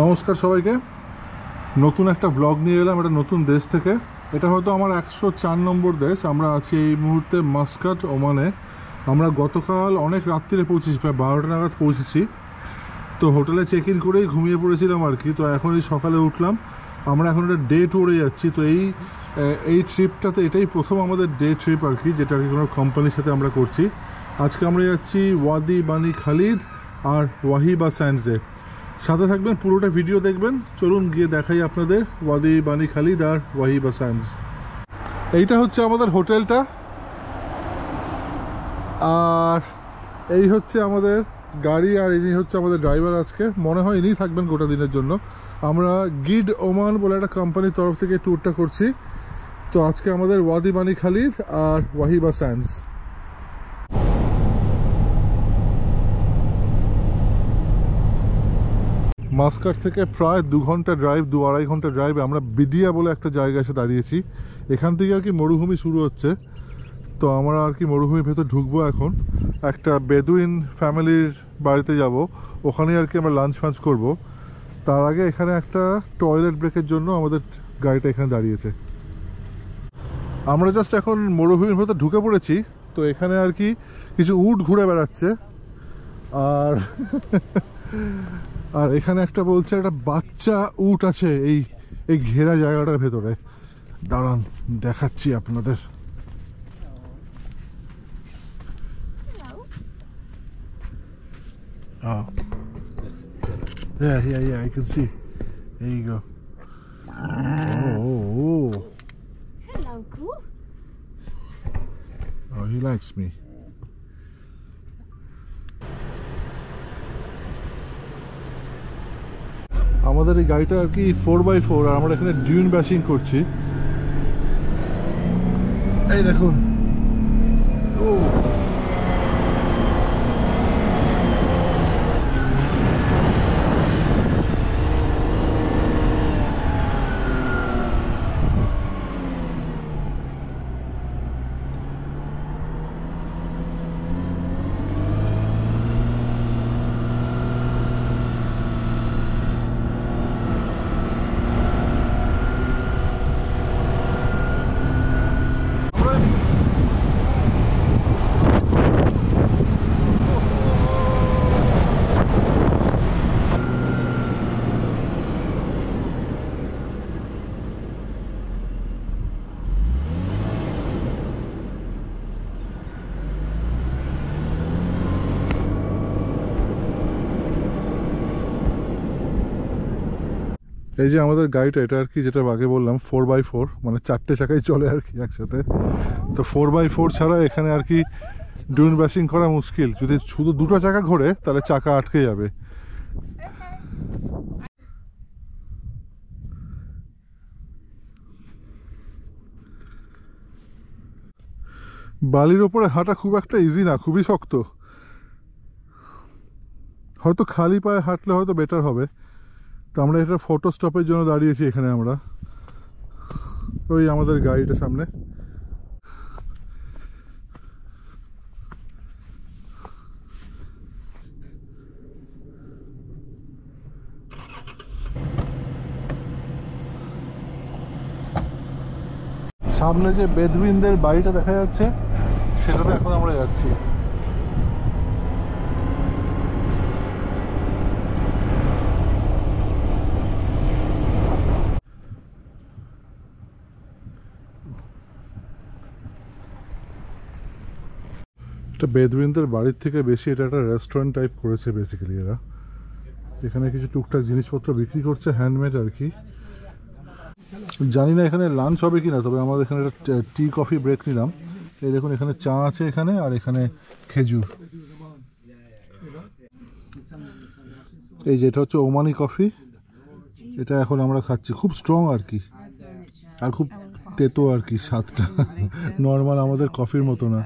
নমস্কার সবাইকে নতুন একটা ব্লগ নিয়ে এলাম একটা নতুন দেশ থেকে এটা হয়তো আমার একশো চার নম্বর দেশ আমরা আছি এই মুহূর্তে মাস্কাট ওমানে আমরা গতকাল অনেক রাত্রিরে পৌঁছেছি প্রায় বারোটা নাগাদ পৌঁছেছি তো হোটেলে চেক ইন করেই ঘুমিয়ে পড়েছিলাম আর কি তো এখন এই সকালে উঠলাম আমরা এখন একটা ডে টুরে যাচ্ছি তো এই এই ট্রিপটাতে এটাই প্রথম আমাদের ডে ট্রিপ আর কি যেটা আর কি কোনো কোম্পানির সাথে আমরা করছি আজকে আমরা যাচ্ছি ওয়াদি বানি খালিদ আর ওয়াহিবা স্যান্ডজে সাথে থাকবেন পুরোটা ভিডিও দেখবেন চলুন গিয়ে দেখাই আপনাদের ওয়াদি বানি খালিদ আর ওয়াহিবা সায়েন্স এইটা হচ্ছে আমাদের হোটেলটা আর এই হচ্ছে আমাদের গাড়ি আর ইনি হচ্ছে আমাদের ড্রাইভার আজকে মনে হয় ইনি থাকবেন গোটা দিনের জন্য আমরা গিড ওমান বলে একটা কোম্পানির তরফ থেকে ট্যুরটা করছি তো আজকে আমাদের ওয়াদি বানি খালিদ আর ওয়াহিবা সায়েন্স মাস্কার থেকে প্রায় দু ঘন্টা ড্রাইভ দু আড়াই ঘন্টা ড্রাইভে আমরা বিদিয়া বলে একটা জায়গা এসে দাঁড়িয়েছি এখান থেকে আর কি মরুভূমি শুরু হচ্ছে তো আমরা আর কি মরুভূমির ভেতর ঢুকবো এখন একটা বেদুইন ফ্যামিলির বাড়িতে যাব ওখানে আর কি আমরা লাঞ্চ ফাঞ্চ করব তার আগে এখানে একটা টয়লেট ব্রেকের জন্য আমাদের গাড়িটা এখানে দাঁড়িয়েছে আমরা জাস্ট এখন মরুভূমির ভেতর ঢুকে পড়েছি তো এখানে আর কি কিছু উট ঘুরে বেড়াচ্ছে আর আর এখানে একটা বলছে একটা বাচ্চা উট আছে এই এই ঘেরা জায়গাটার ভেতরে দাঁড়ান দেখাচ্ছি আপনাদের Oh, he likes me. আমাদের এই গাড়িটা আর কি ফোর বাই ফোর আর আমরা এখানে ডিউন ব্যাশিং করছি এই দেখুন ও এই যে আমাদের গাড়িটা এটা আর কি যেটা আগে বললাম ফোর বাই ফোর মানে চারটে চাকাই চলে আর কি একসাথে তো ফোর বাই ফোর ছাড়া এখানে আর কি ডুন ব্যাসিং করা মুশকিল যদি শুধু দুটো চাকা ঘোরে তাহলে চাকা আটকে যাবে বালির ওপরে হাঁটা খুব একটা ইজি না খুবই শক্ত হয়তো খালি পায়ে হাঁটলে হয়তো বেটার হবে তো আমরা এটা ফটো স্টপের জন্য দাঁড়িয়েছি এখানে আমরা ওই আমাদের গাড়িটা সামনে সামনে যে বেদুইনদের বাড়িটা দেখা যাচ্ছে সেটাতে এখন আমরা যাচ্ছি এটা বেদবিনদের বাড়ির থেকে বেশি এটা একটা রেস্টুরেন্ট টাইপ করেছে বেসিক্যালি এরা এখানে কিছু টুকটাক জিনিসপত্র বিক্রি করছে হ্যান্ডমেড আর কি জানি না এখানে লাঞ্চ হবে কি না তবে আমাদের এখানে একটা টি কফি ব্রেক নিলাম এই দেখুন এখানে চা আছে এখানে আর এখানে খেজুর এই যেটা হচ্ছে ওমানি কফি এটা এখন আমরা খাচ্ছি খুব স্ট্রং আর কি আর খুব তেতো আর কি স্বাদটা নর্মাল আমাদের কফির মতো না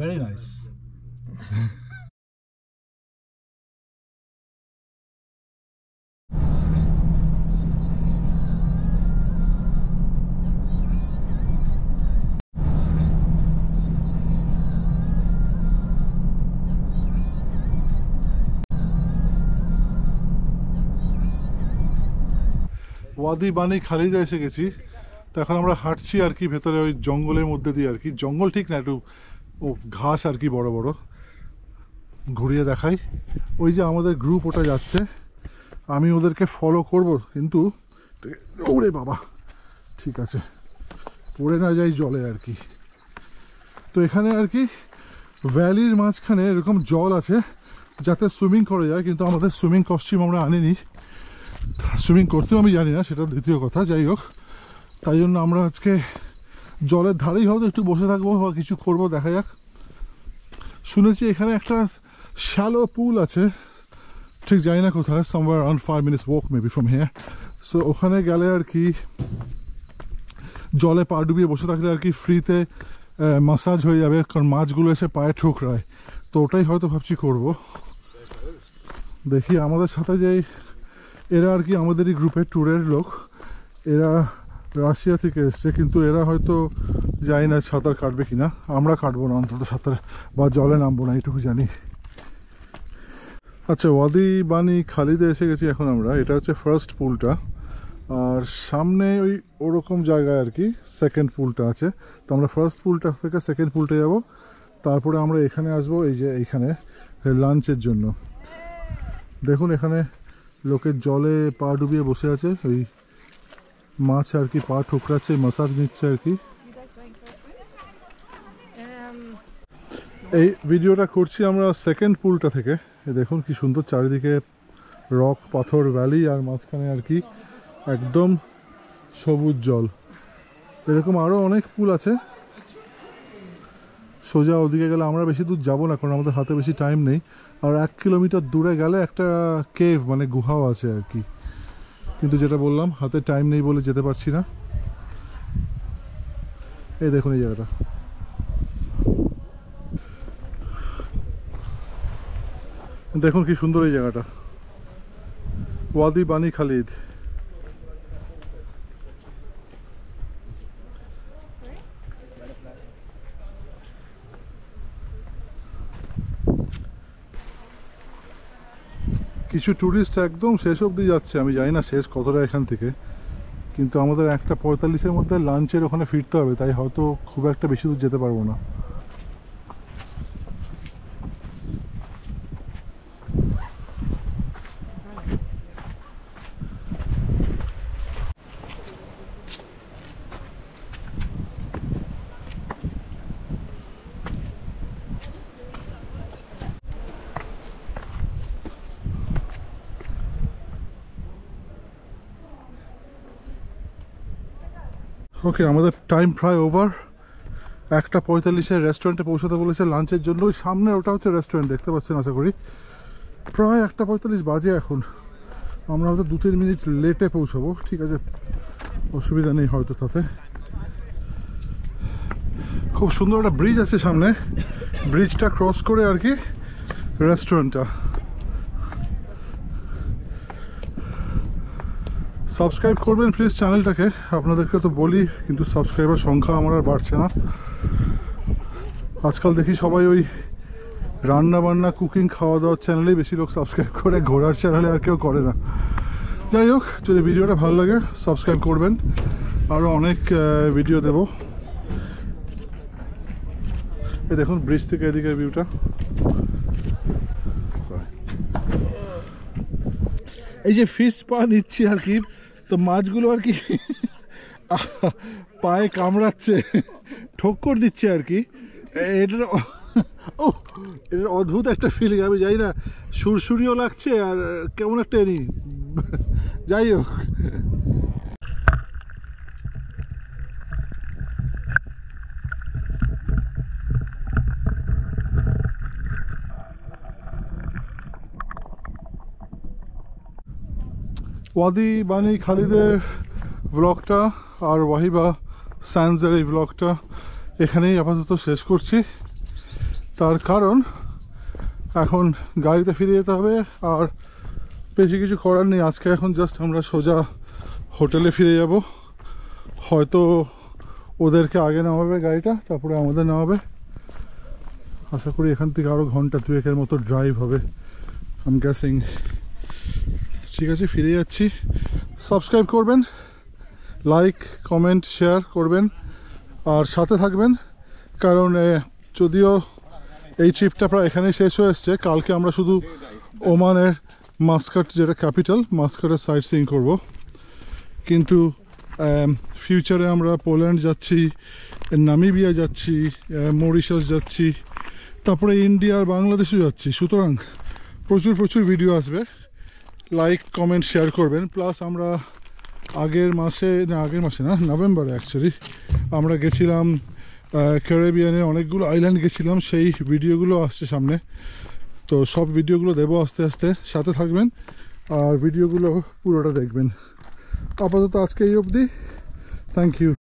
Very nice. ওয়াদি বানি খালিদা এসে গেছি তো এখন আমরা হাঁটছি আর কি ভেতরে ওই জঙ্গলের মধ্যে দিয়ে আর কি জঙ্গল ঠিক না একটু ও ঘাস আর কি বড় বড় ঘুরিয়ে দেখাই ওই যে আমাদের গ্রুপ ওটা যাচ্ছে আমি ওদেরকে ফলো করব কিন্তু ওরে বাবা ঠিক আছে পড়ে না যাই জলে আর কি তো এখানে আর কি ভ্যালির মাঝখানে এরকম জল আছে যাতে সুইমিং করা যায় কিন্তু আমাদের সুইমিং কস্টিউম আমরা আনিনি সুইমিং করতেও আমি জানি না সেটা দ্বিতীয় কথা যাই হোক তাই জন্য আমরা আজকে জলের ধারেই হয়তো একটু বসে থাকবো বা কিছু করবো দেখা যাক শুনেছি এখানে একটা শ্যালো পুল আছে ঠিক যাই না কোথায় somewhere on five minutes walk maybe from here so ওখানে গেলে আর কি জলে পা ডুবিয়ে বসে থাকলে আর কি ফ্রিতে মাসাজ হয়ে যাবে কারণ মাছগুলো এসে পায়ে ঠোকরায় তো ওটাই হয়তো ভাবছি করব দেখি আমাদের সাথে যে এরা আর কি আমাদেরই গ্রুপের ট্যুরের লোক এরা রাশিয়া থেকে এসছে কিন্তু এরা হয়তো যাই না সাঁতার কাটবে কিনা আমরা কাটবো না অন্তত সাঁতার বা জলে নামবো না এটুকু জানি আচ্ছা ওয়াদি বাণী খালিদে এসে গেছি এখন আমরা এটা হচ্ছে ফার্স্ট পুলটা আর সামনে ওই ওরকম জায়গায় আর কি সেকেন্ড পুলটা আছে তো আমরা ফার্স্ট পুলটা থেকে সেকেন্ড পুলটা যাব তারপরে আমরা এখানে আসবো এই যে এইখানে লাঞ্চের জন্য দেখুন এখানে লোকের জলে পা ডুবিয়ে বসে আছে ওই মাছ আর কি পা ঠোকরাচ্ছে মাসাজ নিচ্ছে আর কি এই ভিডিওটা করছি আমরা সেকেন্ড পুলটা থেকে দেখুন কি সুন্দর চারিদিকে রক পাথর ভ্যালি আর মাঝখানে আর কি একদম সবুজ জল এরকম আরও অনেক পুল আছে সোজা ওদিকে গেলে আমরা বেশি দূর যাবো না কারণ আমাদের হাতে বেশি টাইম নেই আর এক কিলোমিটার দূরে গেলে একটা কেভ মানে গুহাও আছে আর কি কিন্তু যেটা বললাম হাতে টাইম নেই বলে যেতে পারছি না এই দেখুন এই জায়গাটা দেখুন কি সুন্দর এই জায়গাটা ওয়াদি বানি খালিদ কিছু ট্যুরিস্ট একদম শেষ অবধি যাচ্ছে আমি জানি না শেষ কতটা এখান থেকে কিন্তু আমাদের একটা পঁয়তাল্লিশের মধ্যে লাঞ্চের ওখানে ফিরতে হবে তাই হয়তো খুব একটা বেশি দূর যেতে পারবো না ওকে আমাদের টাইম প্রায় ওভার একটা পঁয়তাল্লিশের রেস্টুরেন্টে পৌঁছাতে বলেছে লাঞ্চের জন্য ওই সামনে ওটা হচ্ছে রেস্টুরেন্ট দেখতে পাচ্ছেন আশা করি প্রায় একটা পঁয়তাল্লিশ বাজে এখন আমরা হয়তো দু তিন মিনিট লেটে পৌঁছাবো ঠিক আছে অসুবিধা নেই হয়তো তাতে খুব সুন্দর একটা ব্রিজ আছে সামনে ব্রিজটা ক্রস করে আর কি রেস্টুরেন্টটা সাবস্ক্রাইব করবেন প্লিজ চ্যানেলটাকে আপনাদেরকে তো বলি কিন্তু সাবস্ক্রাইবার সংখ্যা আমার আর বাড়ছে না আজকাল দেখি সবাই ওই রান্না বান্না কুকিং খাওয়া দাওয়ার চ্যানেলেই বেশি লোক সাবস্ক্রাইব করে ঘোরার চ্যানেলে আর কেউ করে না যাই হোক যদি ভিডিওটা ভালো লাগে সাবস্ক্রাইব করবেন আরও অনেক ভিডিও দেব এই দেখুন ব্রিজ থেকে এদিকে ভিউটা এই যে ফিস পা নিচ্ছি আর কি তো মাছগুলো আর কি পায়ে কামড়াচ্ছে ঠোক্কর দিচ্ছে আর কি এটা ও এটা অদ্ভুত একটা ফিলিং আমি জানি না সুরসুরিও লাগছে আর কেমন একটা এনি যাই হোক ওয়াদি বানি খালিদের ব্লগটা আর ওয়াহিবা সায়েন্সের এই ব্লগটা এখানেই আপাতত শেষ করছি তার কারণ এখন গাড়িতে ফিরে যেতে হবে আর বেশি কিছু করার নেই আজকে এখন জাস্ট আমরা সোজা হোটেলে ফিরে যাব হয়তো ওদেরকে আগে নামাবে গাড়িটা তারপরে আমাদের নামাবে আশা করি এখান থেকে আরও ঘন্টা দুয়েকের মতো ড্রাইভ হবে আম গ্যাসিং ঠিক আছে ফিরে যাচ্ছি সাবস্ক্রাইব করবেন লাইক কমেন্ট শেয়ার করবেন আর সাথে থাকবেন কারণ যদিও এই ট্রিপটা প্রায় এখানেই শেষ হয়ে এসছে কালকে আমরা শুধু ওমানের মাস্কাট যেটা ক্যাপিটাল মাস্কাটের সাইট সিং করব কিন্তু ফিউচারে আমরা পোল্যান্ড যাচ্ছি নামিবিয়া যাচ্ছি মরিশাস যাচ্ছি তারপরে ইন্ডিয়া আর বাংলাদেশও যাচ্ছি সুতরাং প্রচুর প্রচুর ভিডিও আসবে লাইক কমেন্ট শেয়ার করবেন প্লাস আমরা আগের মাসে না আগের মাসে না নভেম্বরে অ্যাকচুয়ালি আমরা গেছিলাম ক্যারেবিয়ানে অনেকগুলো আইল্যান্ড গেছিলাম সেই ভিডিওগুলো আসছে সামনে তো সব ভিডিওগুলো দেবো আস্তে আস্তে সাথে থাকবেন আর ভিডিওগুলো পুরোটা দেখবেন আপাতত আজকে এই অবধি থ্যাংক ইউ